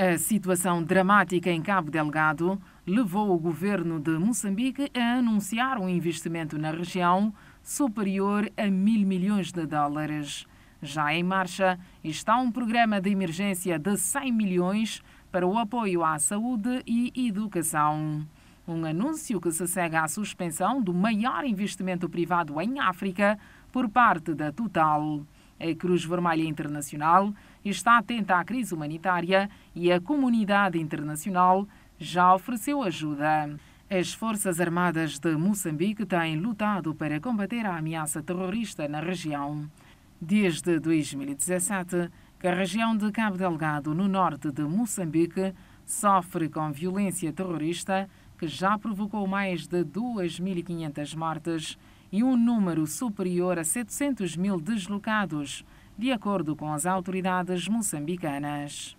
A situação dramática em Cabo Delgado levou o governo de Moçambique a anunciar um investimento na região superior a mil milhões de dólares. Já em marcha está um programa de emergência de 100 milhões para o apoio à saúde e educação. Um anúncio que se segue à suspensão do maior investimento privado em África por parte da Total. A Cruz Vermelha Internacional está atenta à crise humanitária e a comunidade internacional já ofereceu ajuda. As Forças Armadas de Moçambique têm lutado para combater a ameaça terrorista na região. Desde 2017, que a região de Cabo Delgado, no norte de Moçambique, sofre com violência terrorista que já provocou mais de 2.500 mortes e um número superior a 700 mil deslocados, de acordo com as autoridades moçambicanas.